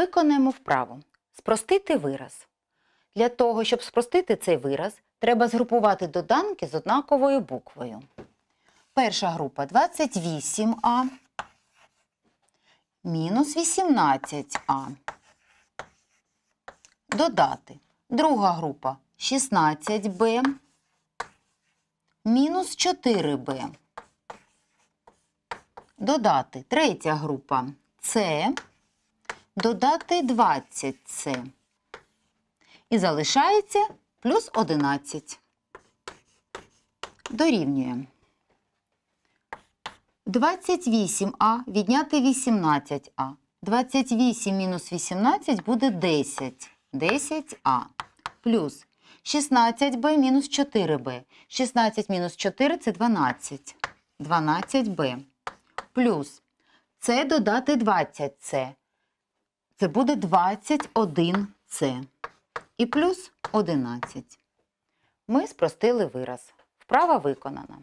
Виконаємо вправу спростити вираз. Для того, щоб спростити цей вираз, треба згрупувати доданки з однаковою буквою. Перша група 28а, мінус 18а. Додати. Друга група 16 б мінус 4 б Додати третя група С додати 20 це. І залишається плюс 11. Дорівнюємо. 28а відняти 18а. 28 мінус 18 буде 10. 10а. Плюс 16b мінус 4b. 16 мінус 4 це 12. 12b. Плюс це додати 20 це. Це буде 21С і плюс 11. Ми спростили вираз. Вправа виконана.